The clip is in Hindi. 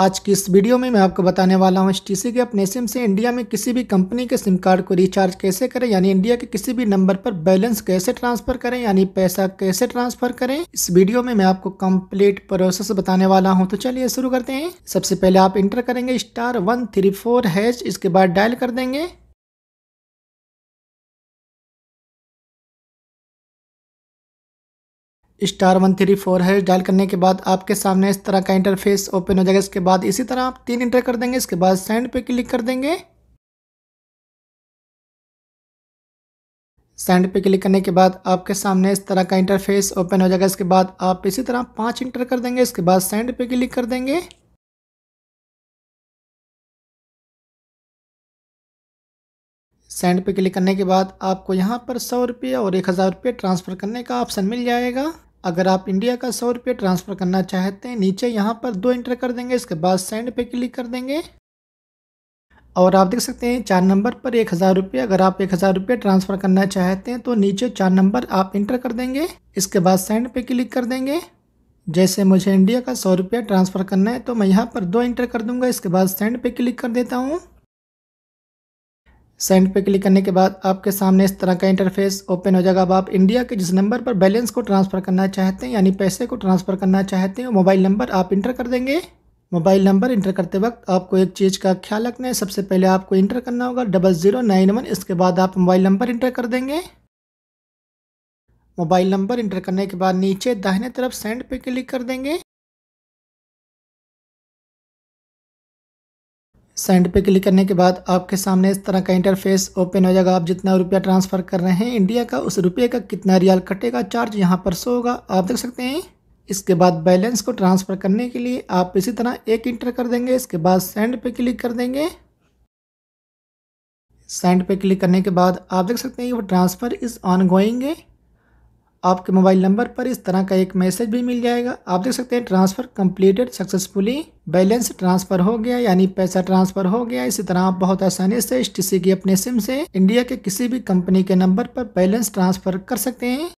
आज की इस वीडियो में मैं आपको बताने वाला हूँ एच के अपने सिम से इंडिया में किसी भी कंपनी के सिम कार्ड को रिचार्ज कैसे करें यानी इंडिया के किसी भी नंबर पर बैलेंस कैसे ट्रांसफर करें यानी पैसा कैसे ट्रांसफर करें इस वीडियो में मैं आपको कंप्लीट प्रोसेस बताने वाला हूँ तो चलिए शुरू करते हैं सबसे पहले आप इंटर करेंगे star one three four hash इसके बाद डायल कर देंगे स्टार वन थ्री फोर है डायल करने के बाद आपके सामने इस तरह का इंटरफेस ओपन हो जाएगा इसके बाद इसी तरह आप तीन इंटर कर देंगे इसके बाद सेंड पे क्लिक कर देंगे सेंड पे क्लिक करने के बाद आपके सामने इस तरह का इंटरफेस ओपन हो जाएगा इसके बाद आप इसी तरह पाँच इंटर कर देंगे इसके बाद सेंड पे क्लिक कर देंगे सेंड पे क्लिक करने के बाद आपको यहाँ पर सौ रुपये और एक हज़ार रुपये ट्रांसफ़र करने का ऑप्शन मिल जाएगा अगर आप इंडिया का सौ रुपये ट्रांसफ़र करना चाहते हैं नीचे यहाँ पर दो इंटर कर देंगे इसके बाद सेंड पे क्लिक कर देंगे और आप देख सकते हैं चार नंबर पर एक हज़ार रुपये अगर आप एक हज़ार रुपये ट्रांसफ़र करना चाहते हैं तो नीचे चार नंबर आप इंटर कर देंगे इसके बाद सेंड पे क्लिक कर देंगे जैसे मुझे इंडिया का सौ रुपया ट्रांसफ़र करना है तो मैं यहाँ पर दो इंटर कर दूंगा इसके बाद सेंड पे क्लिक कर देता हूँ सेंड पे क्लिक करने के बाद आपके सामने इस तरह का इंटरफेस ओपन हो जाएगा अब आप इंडिया के जिस नंबर पर बैलेंस को ट्रांसफ़र करना चाहते हैं यानी पैसे को ट्रांसफ़र करना चाहते हैं मोबाइल नंबर आप इंटर कर देंगे मोबाइल नंबर इंटर करते वक्त आपको एक चीज़ का ख्याल रखना है सबसे पहले आपको इंटर करना होगा डबल ज़ीरो नाइन वन इसके बाद आप मोबाइल नंबर इंटर कर देंगे मोबाइल नंबर इंटर करने के बाद नीचे दाहिने तरफ सेंड पे क्लिक कर देंगे सेंड पे क्लिक करने के बाद आपके सामने इस तरह का इंटरफेस ओपन हो जाएगा आप जितना रुपया ट्रांसफ़र कर रहे हैं इंडिया का उस रुपये का कितना रियाल कटेगा चार्ज यहाँ पर सो होगा आप देख सकते हैं इसके बाद बैलेंस को ट्रांसफ़र करने के लिए आप इसी तरह एक इंटर कर देंगे इसके बाद सेंड पे क्लिक कर देंगे सेंड पे क्लिक करने के बाद आप देख सकते हैं कि वो ट्रांसफ़र इज़ ऑन गोइंग है आपके मोबाइल नंबर पर इस तरह का एक मैसेज भी मिल जाएगा आप देख सकते हैं transfer completed successfully balance transfer हो गया यानी पैसा ट्रांसफ़र हो गया इसी तरह आप बहुत आसानी से एस की अपने सिम से इंडिया के किसी भी कंपनी के नंबर पर बैलेंस ट्रांसफ़र कर सकते हैं